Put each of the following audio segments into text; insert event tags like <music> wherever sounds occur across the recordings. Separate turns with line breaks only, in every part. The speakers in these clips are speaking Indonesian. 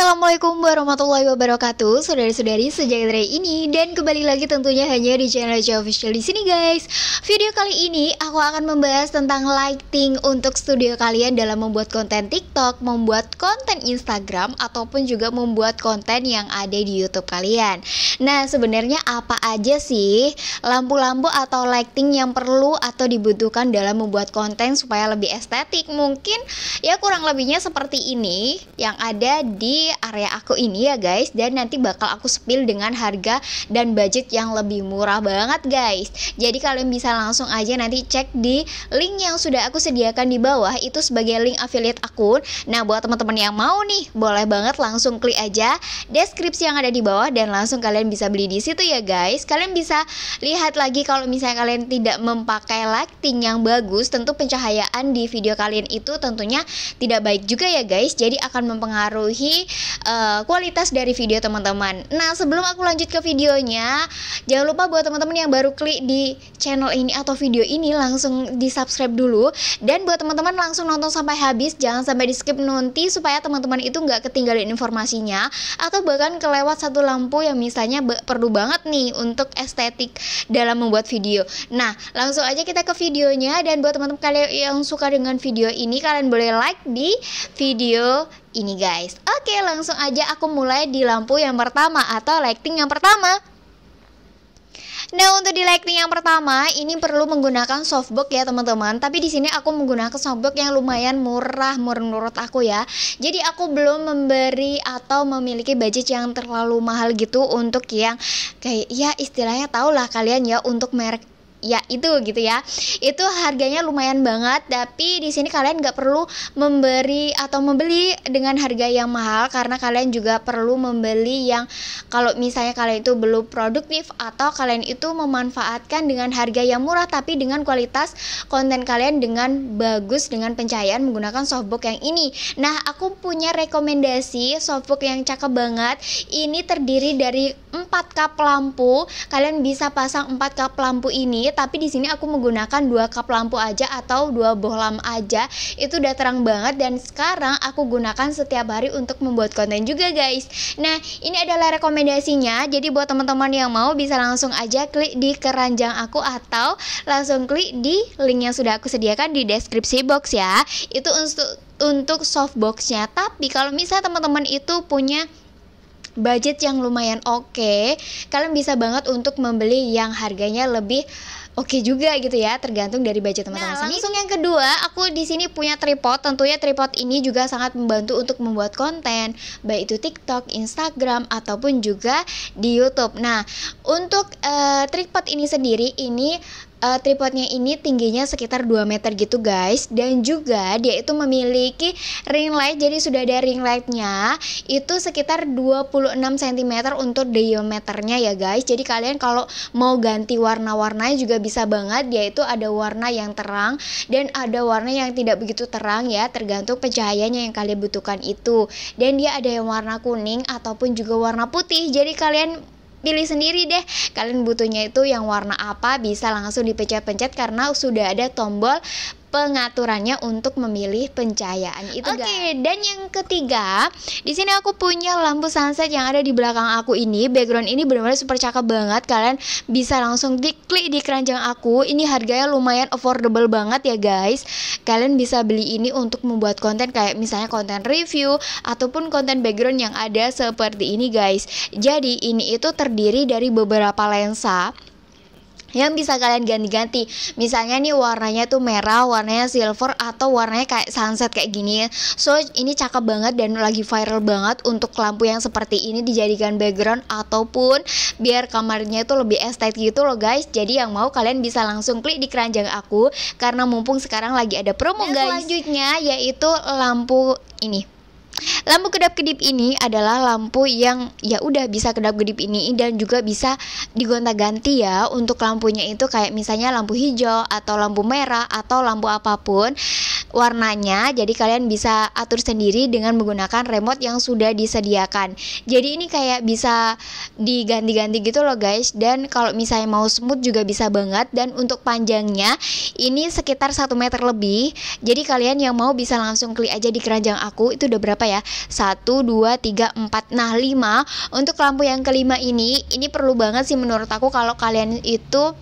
Assalamualaikum warahmatullahi wabarakatuh, saudara-saudari sejahtera ini dan kembali lagi tentunya hanya di channel Jawa Official di sini guys. Video kali ini aku akan membahas tentang lighting untuk studio kalian dalam membuat konten TikTok, membuat konten Instagram ataupun juga membuat konten yang ada di YouTube kalian. Nah, sebenarnya apa aja sih lampu-lampu atau lighting yang perlu atau dibutuhkan dalam membuat konten supaya lebih estetik? Mungkin ya kurang lebihnya seperti ini yang ada di area aku ini ya guys dan nanti bakal aku spill dengan harga dan budget yang lebih murah banget guys jadi kalian bisa langsung aja nanti cek di link yang sudah aku sediakan di bawah itu sebagai link affiliate akun nah buat teman-teman yang mau nih boleh banget langsung klik aja deskripsi yang ada di bawah dan langsung kalian bisa beli di situ ya guys kalian bisa lihat lagi kalau misalnya kalian tidak memakai lighting yang bagus tentu pencahayaan di video kalian itu tentunya tidak baik juga ya guys jadi akan mempengaruhi uh, kualitas dari video teman-teman. Nah, sebelum aku lanjut ke videonya, jangan lupa buat teman-teman yang baru klik di channel ini atau video ini langsung di-subscribe dulu dan buat teman-teman langsung nonton sampai habis, jangan sampai di-skip nanti supaya teman-teman itu nggak ketinggalan informasinya atau bahkan kelewat satu lampu yang misalnya perlu banget nih untuk estetik dalam membuat video. Nah, langsung aja kita ke videonya dan buat teman-teman kalian yang suka dengan video ini kalian boleh like di video ini guys Oke langsung aja aku mulai di lampu yang pertama atau lighting yang pertama Nah untuk di lighting yang pertama ini perlu menggunakan softbox ya teman-teman. Tapi di sini aku menggunakan softbox yang lumayan murah menurut aku ya. Jadi aku belum memberi atau memiliki budget yang terlalu mahal gitu untuk yang kayak ya istilahnya tau lah kalian ya untuk merek ya itu gitu ya itu harganya lumayan banget tapi di sini kalian nggak perlu memberi atau membeli dengan harga yang mahal karena kalian juga perlu membeli yang kalau misalnya kalian itu belum produktif atau kalian itu memanfaatkan dengan harga yang murah tapi dengan kualitas konten kalian dengan bagus dengan pencahayaan menggunakan softbook yang ini nah aku punya rekomendasi softbook yang cakep banget ini terdiri dari 4 cup lampu. Kalian bisa pasang 4 cup lampu ini, tapi di sini aku menggunakan 2 cup lampu aja atau 2 bohlam aja. Itu udah terang banget dan sekarang aku gunakan setiap hari untuk membuat konten juga, guys. Nah, ini adalah rekomendasinya. Jadi buat teman-teman yang mau bisa langsung aja klik di keranjang aku atau langsung klik di link yang sudah aku sediakan di deskripsi box ya. Itu untuk untuk softboxnya tapi kalau misalnya teman-teman itu punya budget yang lumayan oke, okay, kalian bisa banget untuk membeli yang harganya lebih oke okay juga gitu ya, tergantung dari budget teman-teman. Nah, langsung yang kedua, aku di sini punya tripod. Tentunya tripod ini juga sangat membantu untuk membuat konten, baik itu TikTok, Instagram ataupun juga di YouTube. Nah, untuk uh, tripod ini sendiri ini uh, tripodnya ini tingginya sekitar 2 meter gitu guys dan juga dia itu memiliki ring light jadi sudah ada ring lightnya itu sekitar 26 cm untuk diameternya ya guys jadi kalian kalau mau ganti warna-warnanya juga bisa banget yaitu ada warna yang terang dan ada warna yang tidak begitu terang ya tergantung pencahayaannya yang kalian butuhkan itu dan dia ada yang warna kuning ataupun juga warna putih jadi kalian pilih sendiri deh kalian butuhnya itu yang warna apa bisa langsung dipencet-pencet karena sudah ada tombol pengaturannya untuk memilih pencahayaan itu Oke, okay, dan yang ketiga, di sini aku punya lampu sunset yang ada di belakang aku ini. Background ini benar-benar super cakep banget. Kalian bisa langsung diklik di keranjang aku. Ini harganya lumayan affordable banget ya, guys. Kalian bisa beli ini untuk membuat konten kayak misalnya konten review ataupun konten background yang ada seperti ini, guys. Jadi, ini itu terdiri dari beberapa lensa yang bisa kalian ganti-ganti misalnya nih warnanya tuh merah warnanya silver atau warnanya kayak sunset kayak gini ya so ini cakep banget dan lagi viral banget untuk lampu yang seperti ini dijadikan background ataupun biar kamarnya itu lebih estet gitu loh guys jadi yang mau kalian bisa langsung klik di keranjang aku karena mumpung sekarang lagi ada promo dan guys selanjutnya yaitu lampu ini Lampu kedap-kedip ini adalah lampu yang ya udah bisa kedap-kedip ini dan juga bisa digonta-ganti ya untuk lampunya itu kayak misalnya lampu hijau atau lampu merah atau lampu apapun warnanya jadi kalian bisa atur sendiri dengan menggunakan remote yang sudah disediakan jadi ini kayak bisa diganti-ganti gitu loh guys dan kalau misalnya mau smooth juga bisa banget dan untuk panjangnya ini sekitar 1 meter lebih jadi kalian yang mau bisa langsung klik aja di keranjang aku itu udah berapa ya satu dua tiga empat nah lima untuk lampu yang kelima ini ini perlu banget sih menurut aku kalau kalian itu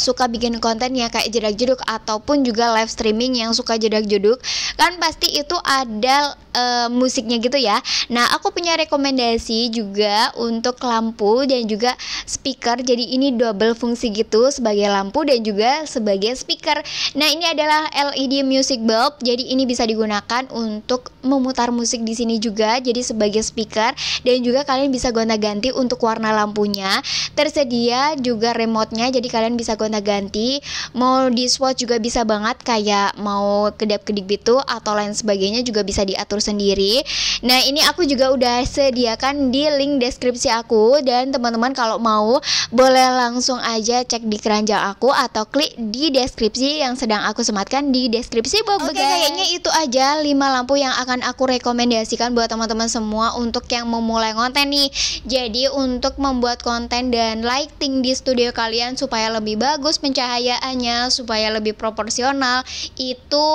suka bikin konten ya kayak jedak jeduk ataupun juga live streaming yang suka jedak jeduk kan pasti itu ada e, musiknya gitu ya nah aku punya rekomendasi juga untuk lampu dan juga speaker jadi ini double fungsi gitu sebagai lampu dan juga sebagai speaker nah ini adalah LED music bulb jadi ini bisa digunakan untuk memutar musik di sini juga jadi sebagai speaker dan juga kalian bisa gonta-ganti untuk warna lampunya tersedia juga remote jadi kalian bisa gonta gonta-ganti mau di swatch juga bisa banget kayak mau kedap-kedip gitu atau lain sebagainya juga bisa diatur sendiri nah ini aku juga udah sediakan di link deskripsi aku dan teman-teman kalau mau boleh langsung aja cek di keranjang aku atau klik di deskripsi yang sedang aku sematkan di deskripsi box Oke okay, kayaknya itu aja 5 lampu yang akan aku rekomendasikan buat teman-teman semua untuk yang memulai konten nih jadi untuk membuat konten dan lighting di studio kalian supaya lebih bagus bagus pencahayaannya supaya lebih proporsional itu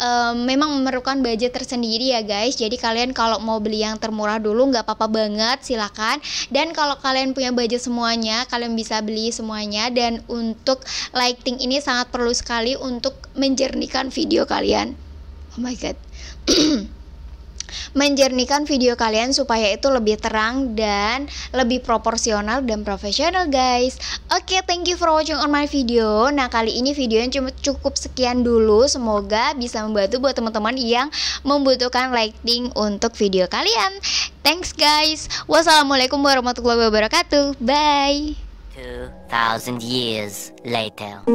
um, memang memerlukan budget tersendiri ya guys jadi kalian kalau mau beli yang termurah dulu nggak apa-apa banget silakan dan kalau kalian punya budget semuanya kalian bisa beli semuanya dan untuk lighting ini sangat perlu sekali untuk menjernihkan video kalian oh my god <clears throat> menjernihkan video kalian supaya itu lebih terang dan lebih proporsional dan profesional guys Oke okay, thank you for watching on my video Nah kali ini videonya cuma cukup sekian dulu Semoga bisa membantu buat teman-teman yang membutuhkan lighting untuk video kalian Thanks guys Wassalamualaikum warahmatullahi wabarakatuh Bye 2000 years later